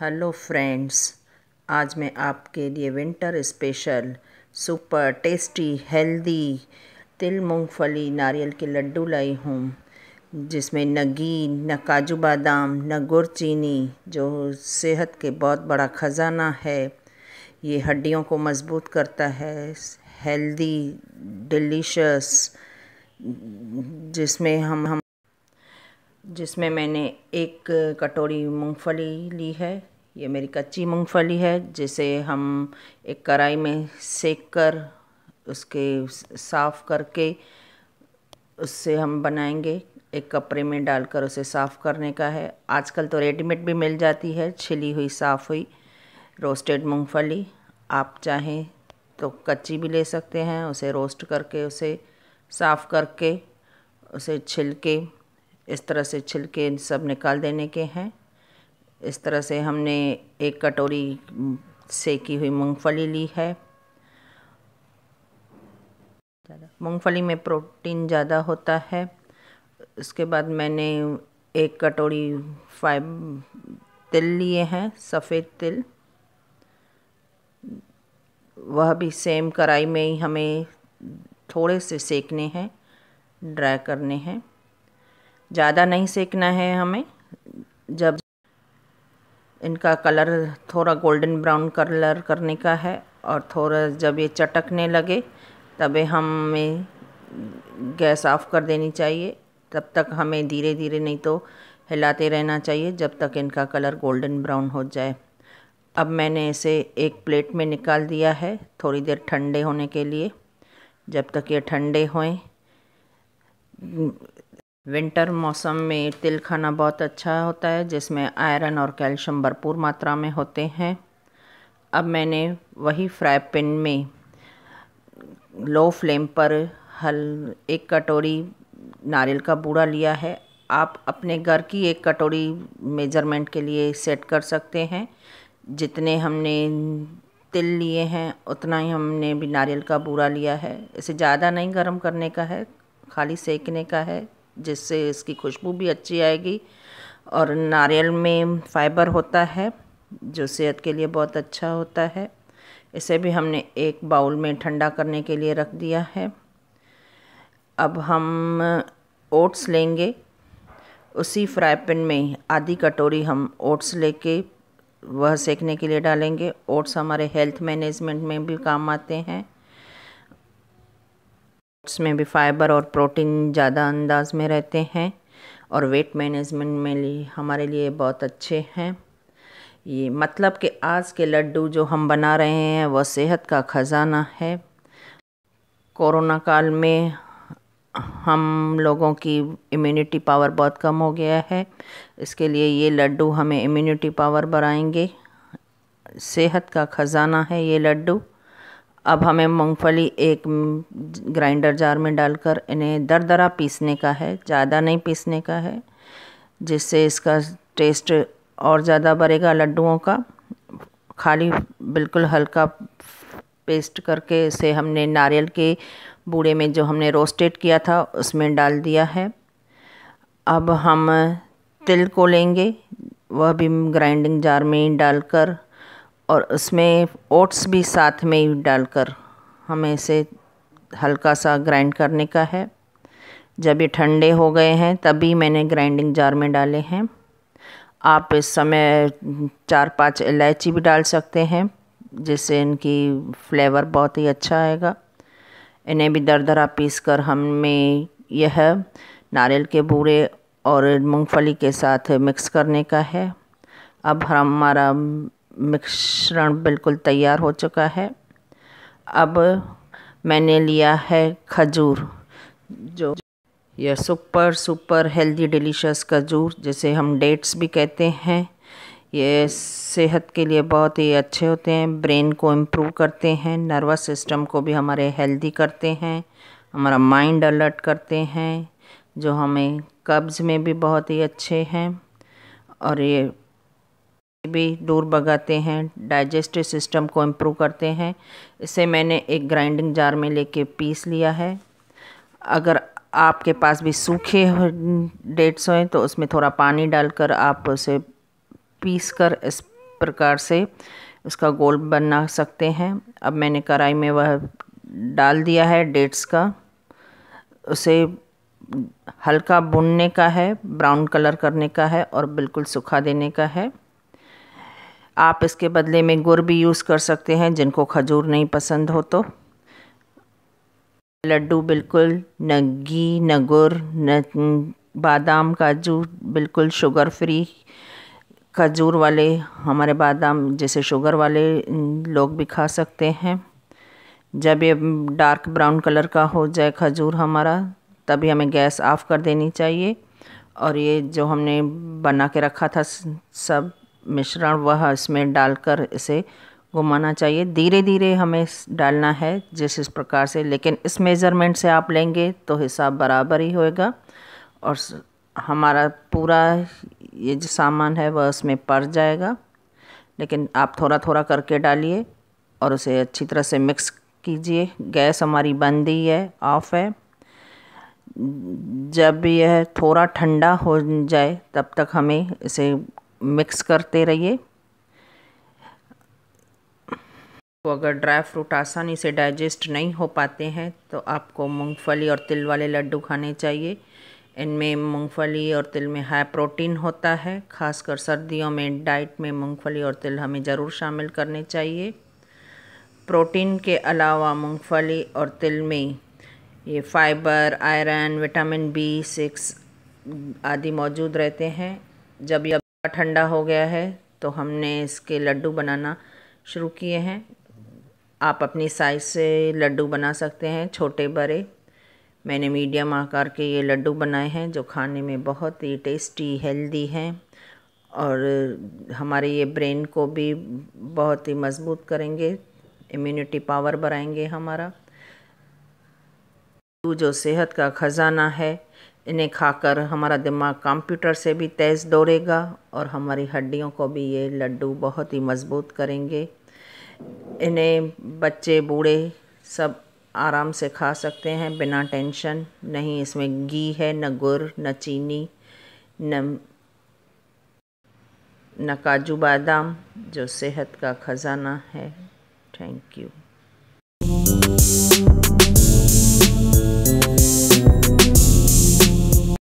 hello friends आज मैं आपके लिए winter special super tasty healthy तिल मूंगफली नारियल के लड्डू लाई हूँ जिसमें न घी न काजू बादाम न गुड़ चीनी जो सेहत के बहुत बड़ा ख़जाना है ये हड्डियों को मजबूत करता है हेल्दी डिलीशस जिसमें हम हम जिसमें मैंने एक कटोरी मूंगफली ली है ये मेरी कच्ची मूंगफली है जिसे हम एक कढ़ाई में सेक कर उसके साफ़ करके उससे हम बनाएंगे एक कपड़े में डालकर उसे साफ़ करने का है आजकल तो रेडीमेड भी मिल जाती है छिली हुई साफ़ हुई रोस्टेड मूंगफली आप चाहें तो कच्ची भी ले सकते हैं उसे रोस्ट करके उसे साफ़ करके उसे छिल के इस तरह से छिलके सब निकाल देने के हैं इस तरह से हमने एक कटोरी सेकी हुई मूंगफली ली है मूंगफली में प्रोटीन ज़्यादा होता है उसके बाद मैंने एक कटोरी फाइब तिल लिए हैं सफ़ेद तिल वह भी सेम कढ़ाई में ही हमें थोड़े से सेकने हैं ड्राई करने हैं ज़्यादा नहीं सेकना है हमें जब इनका कलर थोड़ा गोल्डन ब्राउन कलर करने का है और थोड़ा जब ये चटकने लगे तब हमें गैस ऑफ कर देनी चाहिए तब तक हमें धीरे धीरे नहीं तो हिलाते रहना चाहिए जब तक इनका कलर गोल्डन ब्राउन हो जाए अब मैंने इसे एक प्लेट में निकाल दिया है थोड़ी देर ठंडे होने के लिए जब तक ये ठंडे होएं विंटर मौसम में तिल खाना बहुत अच्छा होता है जिसमें आयरन और कैल्शियम भरपूर मात्रा में होते हैं अब मैंने वही फ्राई पैन में लो फ्लेम पर हल एक कटोरी नारियल का बूरा लिया है आप अपने घर की एक कटोरी मेजरमेंट के लिए सेट कर सकते हैं जितने हमने तिल लिए हैं उतना ही हमने भी नारियल का बूरा लिया है इसे ज़्यादा नहीं गर्म करने का है खाली सेकने का है जिससे इसकी खुशबू भी अच्छी आएगी और नारियल में फाइबर होता है जो सेहत के लिए बहुत अच्छा होता है इसे भी हमने एक बाउल में ठंडा करने के लिए रख दिया है अब हम ओट्स लेंगे उसी फ्राई पैन में आधी कटोरी हम ओट्स लेके वह सेकने के लिए डालेंगे ओट्स हमारे हेल्थ मैनेजमेंट में भी काम आते हैं में भी फाइबर और प्रोटीन ज़्यादा अंदाज में रहते हैं और वेट मैनेजमेंट में लिए हमारे लिए बहुत अच्छे हैं ये मतलब कि आज के लड्डू जो हम बना रहे हैं वह सेहत का ख़जाना है कोरोना काल में हम लोगों की इम्यूनिटी पावर बहुत कम हो गया है इसके लिए ये लड्डू हमें इम्यूनिटी पावर बढ़ाएंगे सेहत का ख़जाना है ये लड्डू अब हमें मूंगफली एक ग्राइंडर जार में डालकर इन्हें दर दरा पीसने का है ज़्यादा नहीं पीसने का है जिससे इसका टेस्ट और ज़्यादा बढ़ेगा लड्डुओं का खाली बिल्कुल हल्का पेस्ट करके इसे हमने नारियल के बूढ़े में जो हमने रोस्टेड किया था उसमें डाल दिया है अब हम तिल को लेंगे वह भी ग्राइंडिंग जार में डालकर और उसमें ओट्स भी साथ में ही डालकर हमें इसे हल्का सा ग्राइंड करने का है जब ये ठंडे हो गए हैं तभी मैंने ग्राइंडिंग जार में डाले हैं आप इस समय चार पांच इलायची भी डाल सकते हैं जिससे इनकी फ्लेवर बहुत ही अच्छा आएगा इन्हें भी दर दरा पीस कर हमें यह नारियल के बूरे और मूंगफली के साथ मिक्स करने का है अब हमारा मिश्रण बिल्कुल तैयार हो चुका है अब मैंने लिया है खजूर जो यह सुपर सुपर हेल्दी डिलीशियस खजूर जिसे हम डेट्स भी कहते हैं ये सेहत के लिए बहुत ही अच्छे होते हैं ब्रेन को इम्प्रूव करते हैं नर्वस सिस्टम को भी हमारे हेल्दी करते हैं हमारा माइंड अलर्ट करते हैं जो हमें कब्ज़ में भी बहुत ही अच्छे हैं और ये भी दूर भगाते हैं डाइजेस्टिव सिस्टम को इम्प्रूव करते हैं इसे मैंने एक ग्राइंडिंग जार में लेके पीस लिया है अगर आपके पास भी सूखे डेट्स हों तो उसमें थोड़ा पानी डालकर आप उसे पीस कर इस प्रकार से उसका गोल बना सकते हैं अब मैंने कढ़ाई में वह डाल दिया है डेट्स का उसे हल्का बुनने का है ब्राउन कलर करने का है और बिल्कुल सूखा देने का है आप इसके बदले में गुड़ भी यूज़ कर सकते हैं जिनको खजूर नहीं पसंद हो तो लड्डू बिल्कुल न घी न गुड़ न बादाम काजू बिल्कुल शुगर फ्री खजूर वाले हमारे बादाम जैसे शुगर वाले लोग भी खा सकते हैं जब ये डार्क ब्राउन कलर का हो जाए खजूर हमारा तभी हमें गैस ऑफ कर देनी चाहिए और ये जो हमने बना के रखा था सब मिश्रण वह इसमें डालकर इसे घुमाना चाहिए धीरे धीरे हमें डालना है जिस इस प्रकार से लेकिन इस मेज़रमेंट से आप लेंगे तो हिसाब बराबर ही होएगा और हमारा पूरा ये जो सामान है वह उसमें पड़ जाएगा लेकिन आप थोड़ा थोड़ा करके डालिए और उसे अच्छी तरह से मिक्स कीजिए गैस हमारी बंद ही है ऑफ़ है जब यह थोड़ा ठंडा हो जाए तब तक हमें इसे मिक्स करते रहिए तो अगर ड्राई फ्रूट आसानी से डाइजेस्ट नहीं हो पाते हैं तो आपको मूंगफली और तिल वाले लड्डू खाने चाहिए इनमें मूंगफली और तिल में हाई प्रोटीन होता है खासकर सर्दियों में डाइट में मूंगफली और तिल हमें ज़रूर शामिल करने चाहिए प्रोटीन के अलावा मूंगफली और तिल में ये fibre iron vitamin B six आदि मौजूद रहते हैं जब यह ठंडा हो गया है तो हमने इसके लड्डू बनाना शुरू किए हैं आप अपनी साइज़ से लड्डू बना सकते हैं छोटे बड़े मैंने मीडियम आकार के ये लड्डू बनाए हैं जो खाने में बहुत ही टेस्टी हेल्दी हैं और हमारे ये ब्रेन को भी बहुत ही मजबूत करेंगे इम्यूनिटी पावर बढ़ाएंगे हमारा जो सेहत का ख़जाना है इन्हें खाकर हमारा दिमाग कंप्यूटर से भी तेज़ दौड़ेगा और हमारी हड्डियों को भी ये लड्डू बहुत ही मज़बूत करेंगे इन्हें बच्चे बूढ़े सब आराम से खा सकते हैं बिना टेंशन नहीं इसमें घी है न गुड़ न चीनी न न काजू बादाम जो सेहत का ख़जाना है थैंक यू